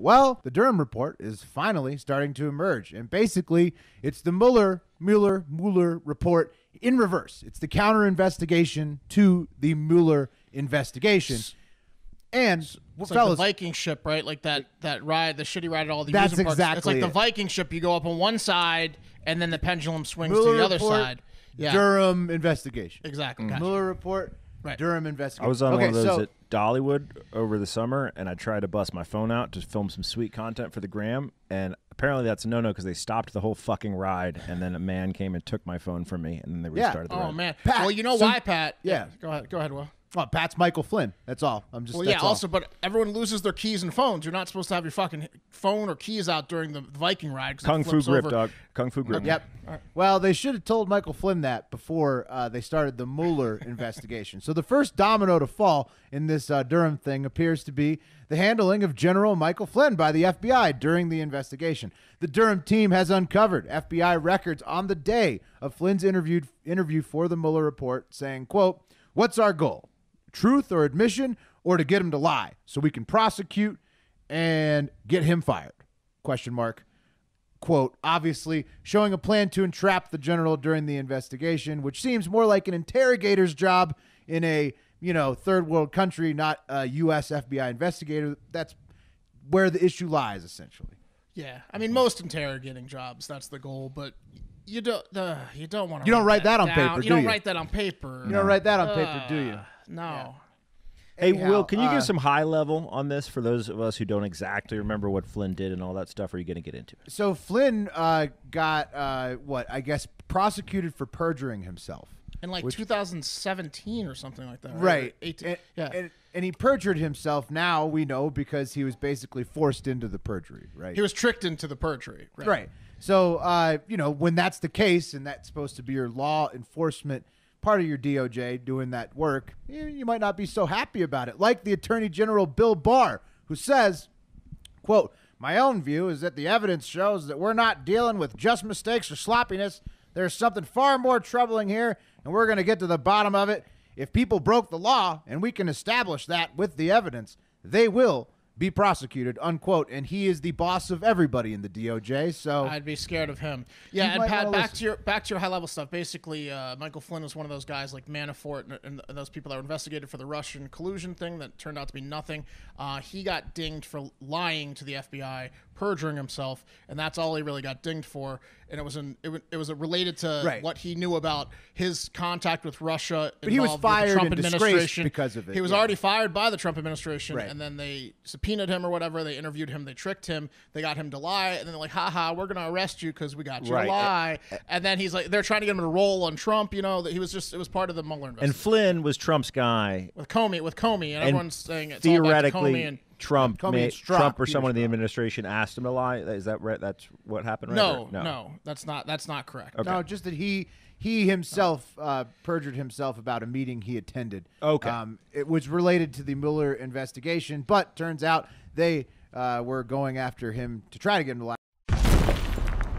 Well, the Durham report is finally starting to emerge, and basically, it's the Mueller, Mueller, Mueller report in reverse. It's the counter investigation to the Mueller investigation. And it's fellas, like the Viking ship, right? Like that that ride, the shitty ride at all the that's parks. Exactly it's like it. the Viking ship. You go up on one side, and then the pendulum swings Mueller to the report, other side. Yeah. Durham investigation. Exactly. Mm. Gotcha. Mueller report Right. Durham investigation. I was on okay, one of those so, at Dollywood over the summer, and I tried to bust my phone out to film some sweet content for the gram, and apparently that's no no because they stopped the whole fucking ride, and then a man came and took my phone from me, and then they restarted yeah. the oh, ride. Oh man, Pat. Well, you know so, why, Pat? Yeah. yeah. Go ahead. Go ahead, Will. Oh, Pat's Michael Flynn. That's all. I'm just. Well, yeah. All. Also, but everyone loses their keys and phones. You're not supposed to have your fucking phone or keys out during the Viking ride. Kung Fu grip, over. dog. Kung Fu grip. Yep. Well, they should have told Michael Flynn that before uh, they started the Mueller investigation. So the first domino to fall in this uh, Durham thing appears to be the handling of General Michael Flynn by the FBI during the investigation. The Durham team has uncovered FBI records on the day of Flynn's interviewed interview for the Mueller report, saying, "quote What's our goal?" truth or admission or to get him to lie so we can prosecute and get him fired question mark quote obviously showing a plan to entrap the general during the investigation which seems more like an interrogator's job in a you know third world country not a us fbi investigator that's where the issue lies essentially yeah i mean most interrogating jobs that's the goal but you don't uh, you don't want to you don't write that, that on down. paper you do not write that on paper you don't write that on paper do you no. Yeah. Hey, Anyhow, Will, can you uh, give some high level on this for those of us who don't exactly remember what Flynn did and all that stuff? Are you going to get into it? So Flynn uh, got uh, what I guess prosecuted for perjuring himself in like which, 2017 or something like that. Right. right. 18, and, yeah. And, and, he perjured himself. Now we know because he was basically forced into the perjury. Right. He was tricked into the perjury. Right. right. So uh, you know when that's the case, and that's supposed to be your law enforcement part of your DOJ doing that work, you might not be so happy about it. Like the Attorney General Bill Barr, who says, quote, my own view is that the evidence shows that we're not dealing with just mistakes or sloppiness. There's something far more troubling here, and we're going to get to the bottom of it. If people broke the law, and we can establish that with the evidence, they will be prosecuted, unquote. And he is the boss of everybody in the DOJ. So I'd be scared of him. Yeah, and Pat, back to your back to your high level stuff. Basically, uh, Michael Flynn was one of those guys like Manafort and, and, those people that were investigated for the Russian collusion thing that turned out to be nothing. Uh, he got dinged for lying to the FBI perjuring himself, and that's all he really got dinged for. And it was an it, it was related to Right. what he knew about his contact with Russia. But he was fired Trump and disgraced administration because of it, He was yeah. already fired by the Trump administration, Right. and then they subpoenaed him or whatever. They interviewed him, they tricked him, they got him to lie, and then they're like, "Haha, we're gonna arrest you because we got you Right. to lie." and then he's like, they're trying to get him to roll on Trump. You know that he was just it was part of the Mueller investigation. And Flynn was Trump's guy. with Comey, with Comey, and, everyone's saying it's all back to Comey. And Trump, made, Trump or someone in the administration asked him to lie. Is that right? That's what happened. Right? No, no, no, that's not that's not correct. Okay. No, just that he he himself uh, perjured himself about a meeting he attended. Okay, um, it was related to the Mueller investigation, but turns out they uh, were going after him to try to get him to lie.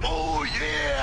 Oh yeah.